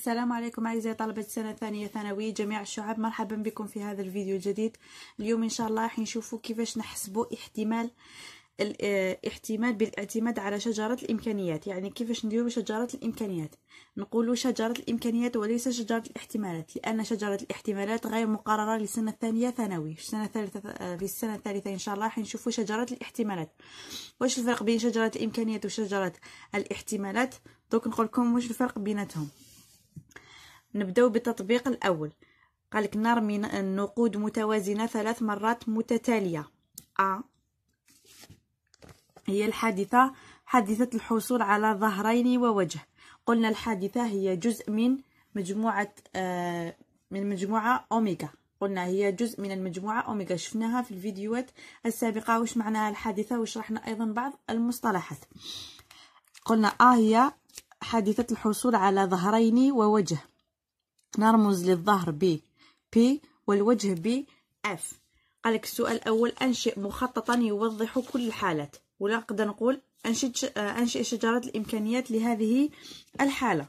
السلام عليكم أعزائي طلبة السنة الثانية ثانوي جميع الشعب مرحبا بكم في هذا الفيديو الجديد اليوم إن شاء الله راح نشوفوا كيفاش نحسبوا احتمال الاحتمال آه، بالاعتماد على شجرة الإمكانيات يعني كيفاش نديروا شجرة الإمكانيات نقولوا شجرة الإمكانيات وليس شجرة الاحتمالات لأن شجرة الاحتمالات غير مقررة للسنة الثانية ثانوي السنة الثالثة آه، في السنة الثالثة إن شاء الله نشوفوا شجرة الاحتمالات واش الفرق بين شجرة الإمكانيات وشجرة الاحتمالات دوك نقول لكم واش الفرق بيناتهم نبداو بالتطبيق الاول قالك نرمي النقود متوازنه ثلاث مرات متتاليه ا هي الحادثه حادثه الحصول على ظهرين ووجه قلنا الحادثه هي جزء من مجموعه آه من مجموعه اوميغا قلنا هي جزء من المجموعة أوميغا شفناها في الفيديوهات السابقة وش معناها الحادثة وشرحنا أيضا بعض المصطلحات قلنا آ آه هي حادثة الحصول على ظهرين ووجه نرمز للظهر ب بي والوجه ب اف قالك السؤال الاول انشئ مخططا يوضح كل الحالات ولا نقدر نقول انشئ انشئ شجره الامكانيات لهذه الحاله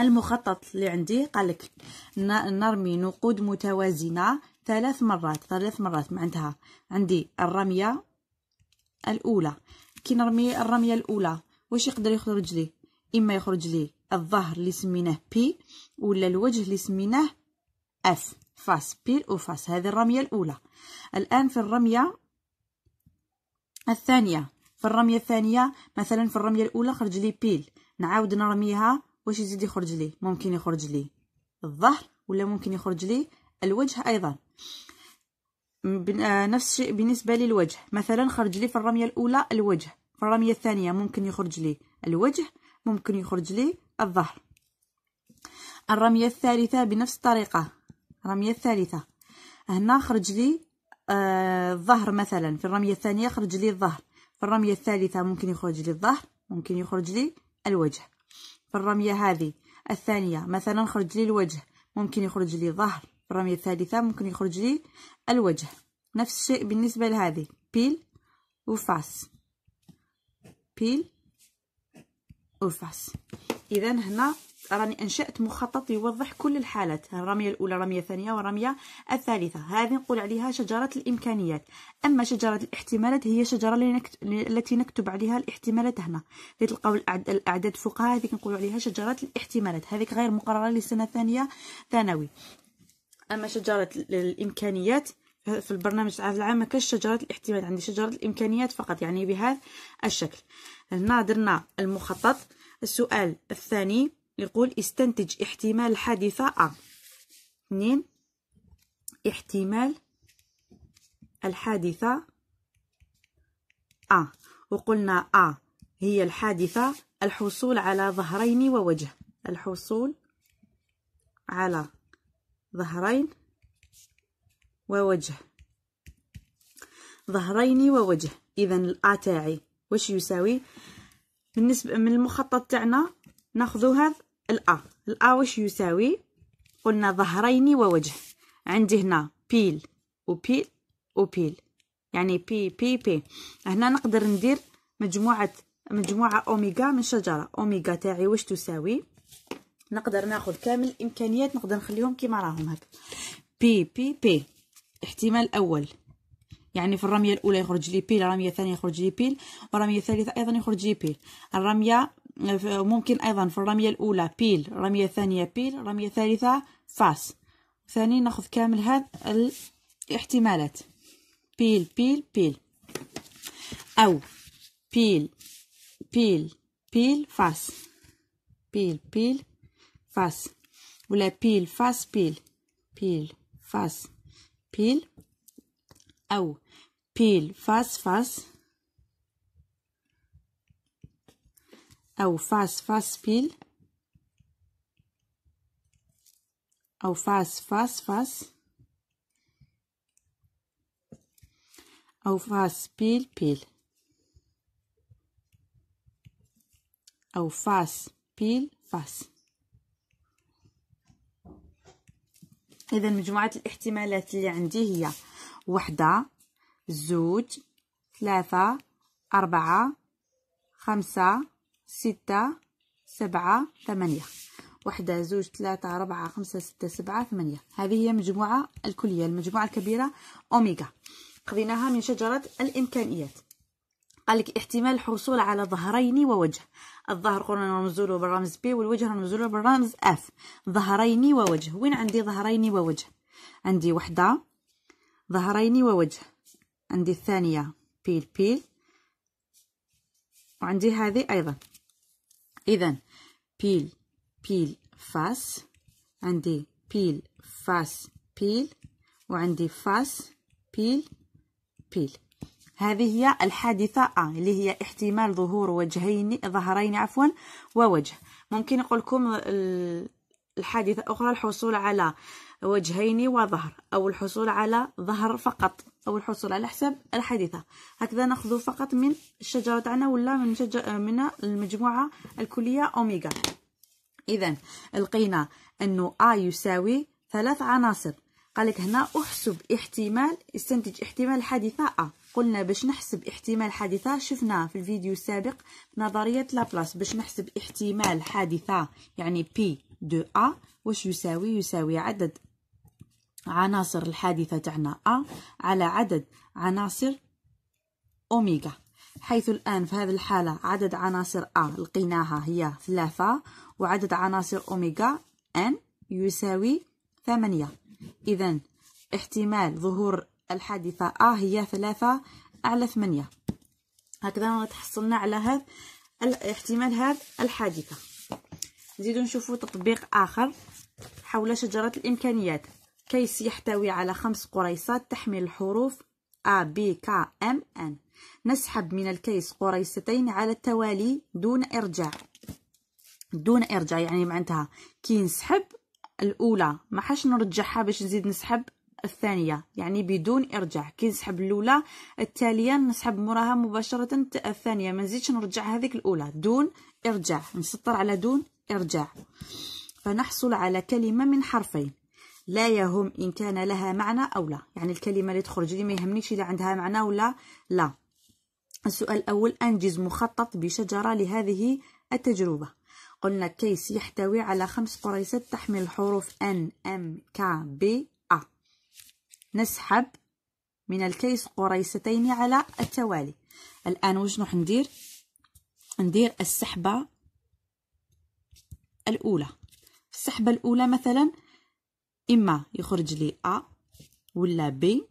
المخطط اللي عندي قالك نرمي نقود متوازنه ثلاث مرات ثلاث مرات معناتها عندي الرميه الاولى كي نرمي الرميه الاولى واش يقدر يخرج لي اما يخرج لي الظهر اللي سميناه بي ولا الوجه اللي سميناه اف فاس بيل وفاس هذه الرمية الأولى الآن في الرمية الثانية في الرمية الثانية مثلا في الرمية الأولى خرج لي بيل نعاود نرميها واش يزيد يخرج لي ممكن يخرج لي الظهر ولا ممكن يخرج لي الوجه أيضا آه، نفس الشيء بالنسبة للوجه مثلا خرج لي في الرمية الأولى الوجه في الرمية الثانية ممكن يخرج لي الوجه ممكن يخرج لي الظهر الرمية الثالثة بنفس الطريقة الرمية الثالثة هنا خرج لي آه الظهر مثلا في الرمية الثانية خرج لي الظهر في الرمية الثالثة ممكن يخرج لي الظهر ممكن يخرج لي الوجه في الرمية هذه الثانية مثلا خرج لي الوجه ممكن يخرج لي ظهر في الرمية الثالثة ممكن يخرج لي الوجه نفس الشيء بالنسبة لهذه بيل وفاس بيل وفاس اذا هنا راني انشات مخطط يوضح كل الحالات الرميه الاولى رميه ثانيه والرميه الثالثه هذه نقول عليها شجره الامكانيات اما شجره الاحتمالات هي شجره التي نكتب عليها الاحتمالات هنا اللي تلقاو الاعداد فوقها هذيك نقول عليها شجره الاحتمالات هذيك غير مقرره للسنه ثانيه ثانوي اما شجره الامكانيات في البرنامج العام العام ما كاش شجره الاحتمالات عندي شجره الامكانيات فقط يعني بهذا الشكل هنا درنا المخطط السؤال الثاني يقول استنتج احتمال حادثة أ اثنين احتمال الحادثة أ وقلنا أ هي الحادثة الحصول على ظهرين ووجه الحصول على ظهرين ووجه ظهرين ووجه إذا الأ تاعي وش يساوي بالنسبه من المخطط تاعنا ناخذو هذا الا الا واش يساوي قلنا ظهرين ووجه عندي هنا بيل وبيل وبيل يعني بي بي بي هنا نقدر ندير مجموعه مجموعه اوميغا من شجره اوميغا تاعي واش تساوي نقدر ناخذ كامل الامكانيات نقدر نخليهم كيما راهم هكا بي بي بي احتمال اول يعني في الرمية الأولى يخرج لي بيل الرمية الثانية يخرج لي بيل والرمية الثالثة أيضا يخرج لي بيل الرمية ممكن أيضا في الرمية الأولى بيل الرمية الثانية بيل الرمية الثالثة فاس ثاني ناخذ كامل هذا الاحتمالات بيل بيل بيل أو بيل بيل بيل فاس بيل بيل فاس ولا بيل فاس بيل بيل فاس بيل أو بيل فاس فاس أو فاس فاس بيل أو فاس فاس فاس أو فاس بيل بيل أو فاس بيل فاس إذا مجموعة الاحتمالات اللي عندي هي وحدة زوج ثلاثة أربعة خمسة ستة سبعة ثمانية وحدة زوج ثلاثة أربعة خمسة ستة سبعة ثمانية هذه هي مجموعة الكلية المجموعة الكبيرة أوميغا خذيناها من شجرة الإمكانيات قال لك احتمال الحصول على ظهرين ووجه الظهر قلنا نرمز له بالرمز بي والوجه نرمز له بالرمز اف ظهرين ووجه وين عندي ظهرين ووجه عندي وحده ظهرين ووجه عندي الثانية بيل بيل وعندي هذه أيضا إذا بيل بيل فاس عندي بيل فاس بيل وعندي فاس بيل بيل هذه هي الحادثة أ آه، اللي هي احتمال ظهور وجهين ظهرين عفوا ووجه ممكن نقول لكم الحادثة أخرى الحصول على وجهين وظهر أو الحصول على ظهر فقط أو الحصول على حساب الحادثة هكذا نأخذ فقط من الشجرة تاعنا ولا من, من المجموعة الكلية أوميغا إذا لقينا أنه أ يساوي ثلاث عناصر قالك هنا أحسب احتمال استنتج احتمال الحادثه أ قلنا باش نحسب احتمال حادثة شفنا في الفيديو السابق نظرية لابلاس باش نحسب احتمال حادثة يعني بي دو أ واش يساوي يساوي عدد عناصر الحادثة تاعنا أ على عدد عناصر أوميغا حيث الآن في هذه الحالة عدد عناصر أ لقيناها هي ثلاثة وعدد عناصر أوميغا أن يساوي ثمانية إذا احتمال ظهور الحادثة أ هي ثلاثة على ثمانية هكذا تحصلنا على هذا احتمال هذا الحادثة نزيدو نشوفو تطبيق آخر حول شجرة الإمكانيات كيس يحتوي على خمس قريصات تحمل الحروف A, B, K, M, N نسحب من الكيس قريصتين على التوالي دون إرجاع دون إرجاع يعني معناتها كي نسحب الأولى ما حاش نرجعها باش نزيد نسحب الثانية يعني بدون إرجاع كي نسحب الأولى التالية نسحب مراها مباشرة الثانية ما نزيدش نرجع هذيك الأولى دون إرجاع نسطر على دون إرجاع فنحصل على كلمة من حرفين لا يهم إن كان لها معنى أو لا يعني الكلمة اللي تخرج لي ما يهمنيش إذا عندها معنى ولا لا السؤال الأول أنجز مخطط بشجرة لهذه التجربة قلنا كيس يحتوي على خمس قريصات تحمل الحروف N M K B A نسحب من الكيس قريصتين على التوالي الآن واش نروح ندير ندير السحبة الأولى السحبة الأولى مثلا إما يخرج لي أ ولا بي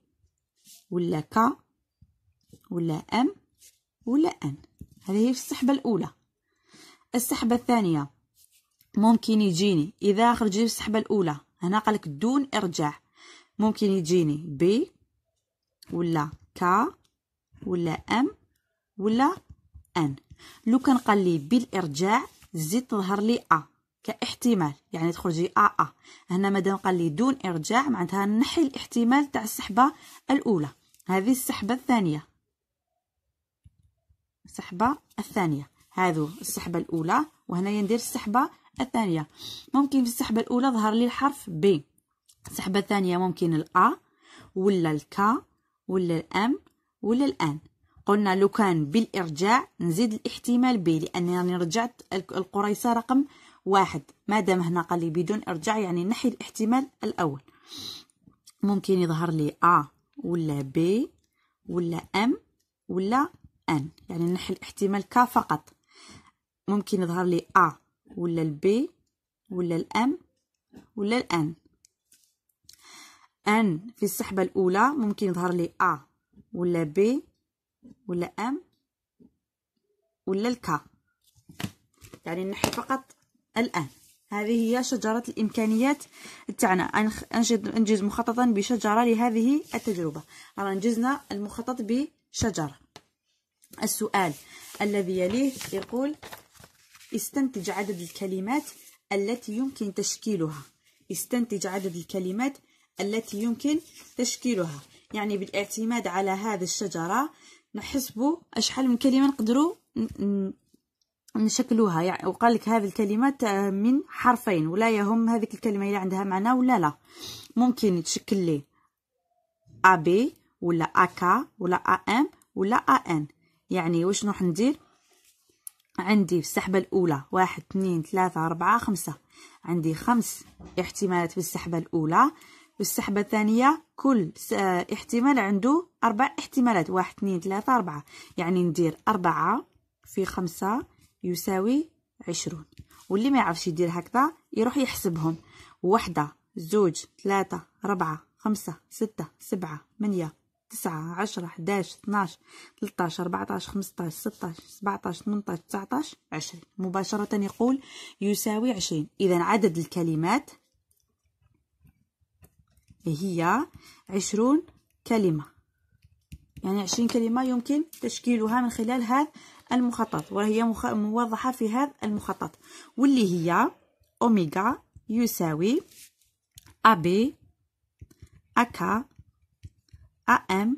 ولا كا ولا أم ولا أن هذه هي السحبة الأولى السحبة الثانية ممكن يجيني إذا خرج لي السحبة الأولى هنا قالك دون إرجاع ممكن يجيني بي ولا كا ولا أم ولا أن لو كان قال لي بالإرجاع زيد تظهر لي أ كاحتمال يعني تخرجي ا ا هنا مادام قال لي دون ارجاع معناتها نحي الاحتمال تاع السحبه الاولى هذه السحبه الثانيه السحبه الثانيه هذو السحبه الاولى وهنايا ندير السحبه الثانيه ممكن في السحبه الاولى ظهر لي الحرف ب السحبه الثانيه ممكن الا ولا الكا ولا الام ولا الان قلنا لو كان بالارجاع نزيد الاحتمال ب لاني رجعت القريصه رقم واحد ما دام هنا قال لي بدون ارجاع يعني نحي الاحتمال الاول ممكن يظهر لي ا ولا بي ولا ام ولا ان يعني نحي الاحتمال ك فقط ممكن يظهر لي ا ولا البي ولا الام ولا الان ان في السحبه الاولى ممكن يظهر لي ا ولا بي ولا ام ولا الكا يعني نحي فقط الآن هذه هي شجرة الإمكانيات تاعنا أنجز مخططا بشجرة لهذه التجربة راه أنجزنا المخطط بشجرة السؤال الذي يليه يقول استنتج عدد الكلمات التي يمكن تشكيلها استنتج عدد الكلمات التي يمكن تشكيلها يعني بالاعتماد على هذه الشجرة نحسب أشحال من كلمة نقدروا نشكلوها يعني وقال لك هذه الكلمات آه، من حرفين ولا يهم هذيك الكلمه الا عندها معنى ولا لا ممكن تشكل لي أبي ولا اكا ولا ام ولا ان يعني واش نروح ندير عندي في السحبه الاولى واحد اثنين ثلاثة أربعة خمسة عندي خمس احتمالات في السحبه الاولى السحبة الثانيه كل آه، احتمال عنده اربع احتمالات واحد اثنين ثلاثة أربعة يعني ندير أربعة في خمسة يساوي عشرون واللي ما يعرفش يدير هكذا يروح يحسبهم واحدة زوج ثلاثة ربعة خمسة ستة سبعة ثمانية تسعة عشرة حداش اثناش تلتاش ربعتاش خمستاش ستاش سبعتاش ثمنتاش تسعتاش عشرين مباشرة يقول يساوي عشرين إذا عدد الكلمات هي عشرون كلمة يعني عشرين كلمة يمكن تشكيلها من خلال هذا المخطط وهي موضحة في هذا المخطط واللي هي أوميغا يساوي أبي أكا أم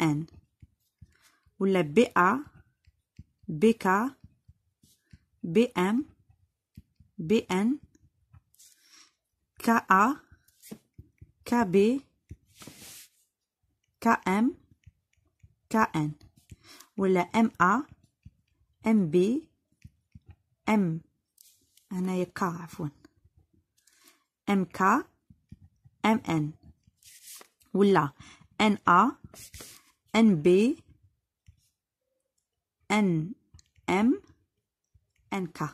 أن ولا بي أ بي كا بي ام بي ان كا أ بي كا أم كا أن ولا ام ا ام بي ام هنايا كا عفوا ام كا ام ان ولا ان ا ان بي ان ام ان كا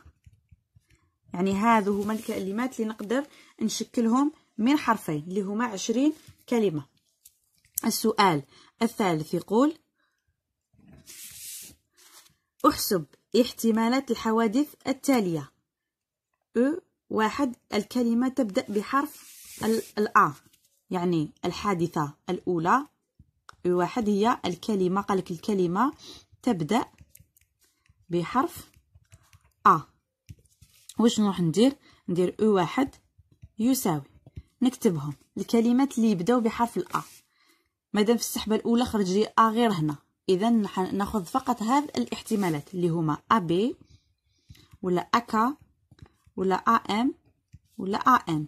يعني هذو هما الكلمات اللي نقدر نشكلهم من حرفين اللي هما عشرين كلمة السؤال الثالث يقول احسب احتمالات الحوادث التالية أ واحد الكلمة تبدأ بحرف الأ يعني الحادثة الأولى واحد هي الكلمة قالك الكلمة تبدأ بحرف أ واش نروح ندير ندير أو واحد يساوي نكتبهم الكلمات اللي يبداو بحرف الأ مادام في السحبة الأولى خرج لي أ غير هنا اذا ناخذ فقط هذ الاحتمالات اللي هما ا بي ولا اكا ولا ا ام ولا ا ان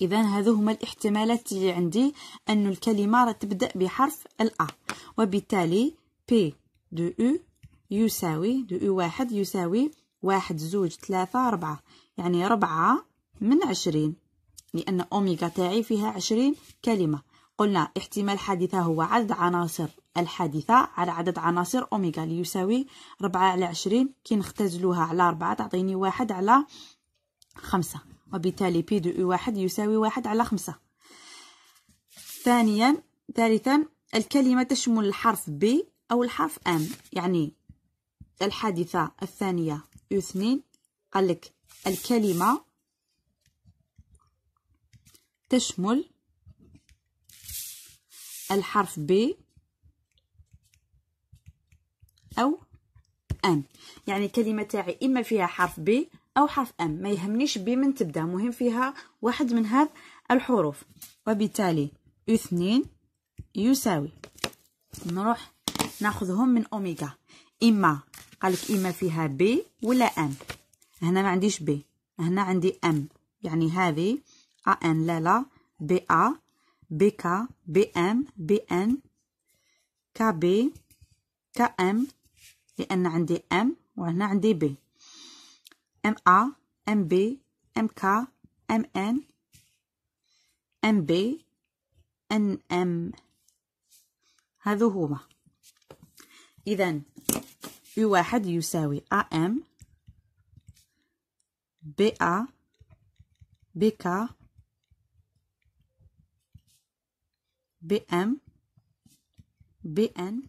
اذا هذو هما الاحتمالات اللي عندي ان الكلمه راه تبدا بحرف الا وبالتالي بي دو او يساوي دو او واحد يساوي واحد زوج ثلاثة أربعة يعني ربعة من عشرين لأن أوميغا تاعي فيها عشرين كلمة قلنا احتمال حادثة هو عدد عناصر الحادثة على عدد عناصر أوميغا اللي يساوي ربعة على عشرين كي نختزلوها على ربعة تعطيني واحد على خمسة وبالتالي بي دو اي واحد يساوي واحد على خمسة ثانيا ثالثا الكلمة تشمل الحرف بي أو الحرف ام يعني الحادثة الثانية يو اثنين قالك الكلمة تشمل الحرف بي أو أن يعني الكلمة تاعي إما فيها حرف ب أو حرف أم ما يهمنيش من تبدأ مهم فيها واحد من هاد الحروف وبالتالي اثنين يساوي نروح ناخذهم من أوميغا إما قالك إما فيها ب ولا أم هنا ما عنديش ب هنا عندي أم يعني هذه أن لا لا بي أ بي كا بي أم بي أن كا بي كا أم لأن عندي أم وهنا عندي بي أم أ أم بي أم كا أم إن أم بي أن أم هذو هما إذا يو واحد يساوي أ أم بي أ بي كا بي أم بي إن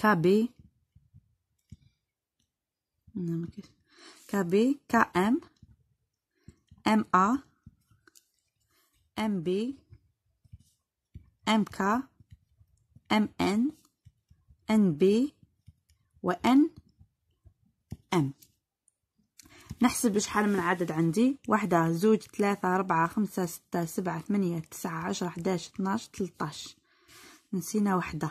KB KB KM MA MB MK MN NB وN M نحسب شحال من عدد عندي واحدة زوج ثلاثة أربعة خمسة ستة سبعة ثمانية تسعة عشرة حداش اثناش تلتاش نسينا وحده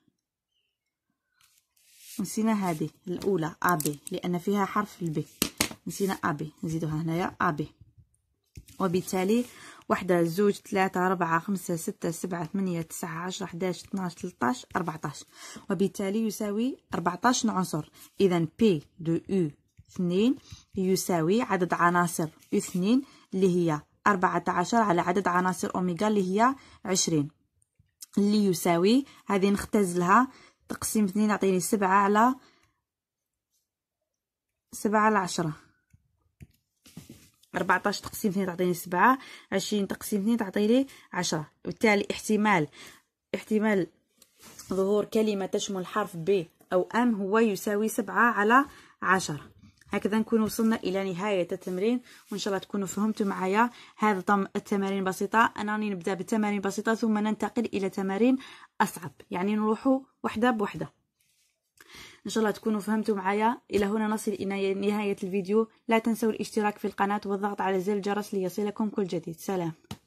نسينا هذه الاولى ا بي لان فيها حرف البي نسينا ا بي نزيدوها هنايا ا بي وبالتالي واحدة زوج ثلاثة أربعة خمسة ستة سبعة ثمانية تسعة عشرة حداش اثناش تلتاش أربعتاش وبالتالي يساوي أربعتاش عنصر إذا بي دو أو اثنين يساوي عدد عناصر اثنين اللي هي أربعة عشر على عدد عناصر أوميغا اللي هي عشرين اللي يساوي هذه نختزلها تقسيم اثنين يعطيني سبعة على سبعة على عشرة أربعتاش تقسيم اثنين تعطيني سبعة عشرين تقسيم اثنين تعطيني عشرة وبالتالي احتمال احتمال ظهور كلمة تشمل حرف ب أو أم هو يساوي سبعة على عشرة هكذا نكون وصلنا الى نهايه التمرين وان شاء الله تكونوا فهمتوا معايا هذا طم التمارين بسيطه انا راني نبدا بتمارين بسيطه ثم ننتقل الى تمارين اصعب يعني نروحوا وحده بوحده ان شاء الله تكونوا فهمتوا معايا الى هنا نصل الى نهايه الفيديو لا تنسوا الاشتراك في القناه والضغط على زر الجرس ليصلكم كل جديد سلام